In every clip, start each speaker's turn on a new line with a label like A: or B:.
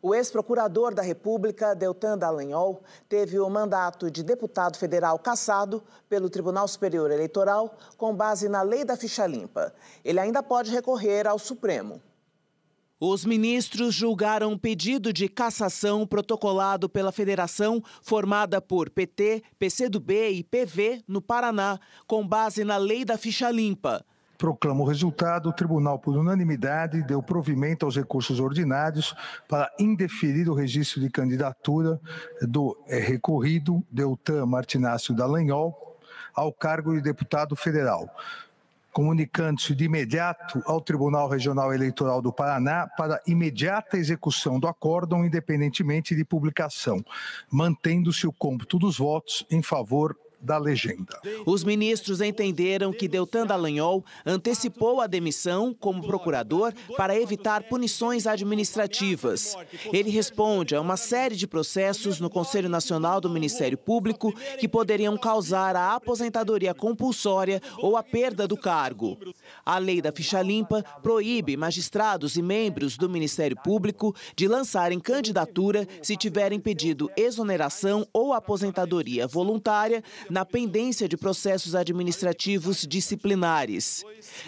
A: O ex-procurador da República, Deltan Dallagnol, teve o mandato de deputado federal cassado pelo Tribunal Superior Eleitoral com base na lei da ficha limpa. Ele ainda pode recorrer ao Supremo. Os ministros julgaram um pedido de cassação protocolado pela federação, formada por PT, PCdoB e PV, no Paraná, com base na lei da ficha limpa.
B: Proclamo o resultado. O tribunal, por unanimidade, deu provimento aos recursos ordinários para indeferir o registro de candidatura do eh, recorrido Deltan Martinácio Dallagnol ao cargo de deputado federal, comunicando-se de imediato ao Tribunal Regional Eleitoral do Paraná para imediata execução do acórdão, independentemente de publicação, mantendo-se o cômputo dos votos em favor da legenda.
A: Os ministros entenderam que Deltan Dallagnol antecipou a demissão como procurador para evitar punições administrativas. Ele responde a uma série de processos no Conselho Nacional do Ministério Público que poderiam causar a aposentadoria compulsória ou a perda do cargo. A lei da ficha limpa proíbe magistrados e membros do Ministério Público de lançarem candidatura se tiverem pedido exoneração ou aposentadoria voluntária na pendência de processos administrativos disciplinares.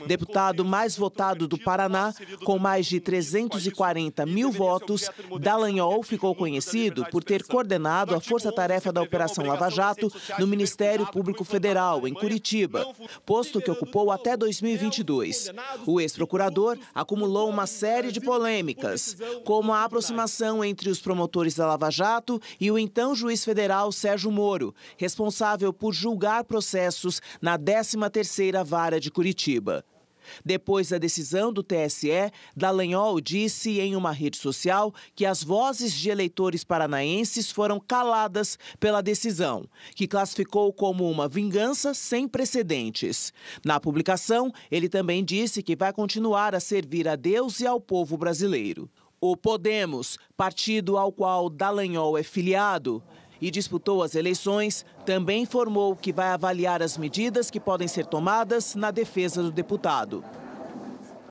A: Deputado mais votado do Paraná, com mais de 340 mil votos, Dallagnol ficou conhecido por ter coordenado a força-tarefa da Operação Lava Jato no Ministério Público Federal, em Curitiba, posto que ocupou até 2022. O ex-procurador acumulou uma série de polêmicas, como a aproximação entre os promotores da Lava Jato e o então juiz federal Sérgio Moro, responsável responsável por julgar processos na 13ª Vara de Curitiba. Depois da decisão do TSE, Dallagnol disse em uma rede social que as vozes de eleitores paranaenses foram caladas pela decisão, que classificou como uma vingança sem precedentes. Na publicação, ele também disse que vai continuar a servir a Deus e ao povo brasileiro. O Podemos, partido ao qual Dallagnol é filiado, e disputou as eleições, também informou que vai avaliar as medidas que podem ser tomadas na defesa do deputado.